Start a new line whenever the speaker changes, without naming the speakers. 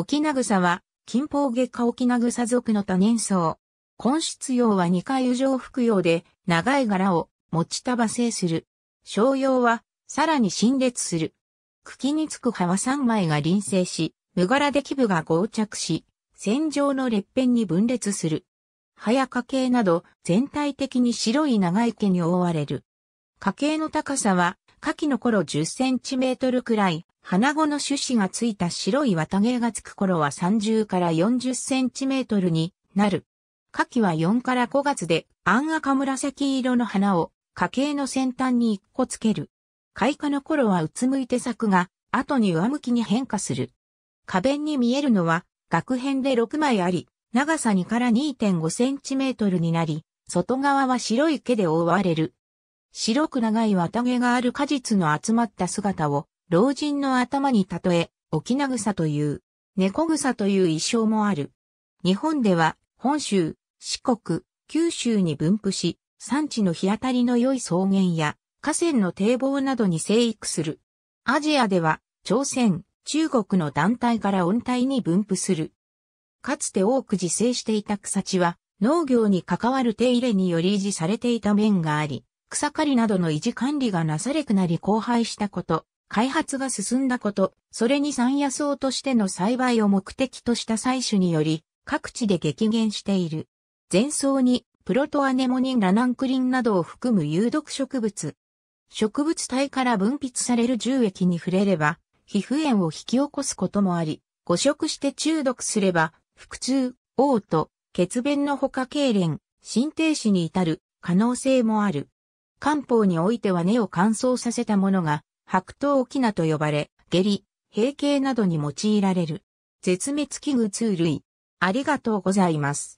沖名草は、近方下科沖名草属の多年草。根室葉は二回油状服用で、長い柄を持ち束制する。商用は、さらに陳列する。茎につく葉は3枚が輪生し、無柄で基部が合着し、線状の裂片に分裂する。葉や花茎など、全体的に白い長い毛に覆われる。花茎の高さは、花期の頃10センチメートルくらい、花子の種子がついた白い綿毛がつく頃は30から40センチメートルになる。花期は4から5月で、あん赤紫色の花を、花茎の先端に1個つける。開花の頃はうつむいて咲くが、後に上向きに変化する。花弁に見えるのは、額編で6枚あり、長さ2から2.5センチメートルになり、外側は白い毛で覆われる。白く長い綿毛がある果実の集まった姿を、老人の頭に例え、沖縄草という、猫草という意称もある。日本では、本州、四国、九州に分布し、産地の日当たりの良い草原や、河川の堤防などに生育する。アジアでは、朝鮮、中国の団体から温帯に分布する。かつて多く自生していた草地は、農業に関わる手入れにより維持されていた面があり、草刈りなどの維持管理がなされくなり荒廃したこと、開発が進んだこと、それに山野草としての栽培を目的とした採取により、各地で激減している。前草に、プロトアネモニンラナンクリンなどを含む有毒植物。植物体から分泌される重液に触れれば、皮膚炎を引き起こすこともあり、誤食して中毒すれば、腹痛、嘔吐、血便のほか痙攣、心停止に至る可能性もある。漢方においては根を乾燥させたものが、白桃沖菜と呼ばれ、下痢、閉経などに用いられる。絶滅危惧通類。ありがとうございます。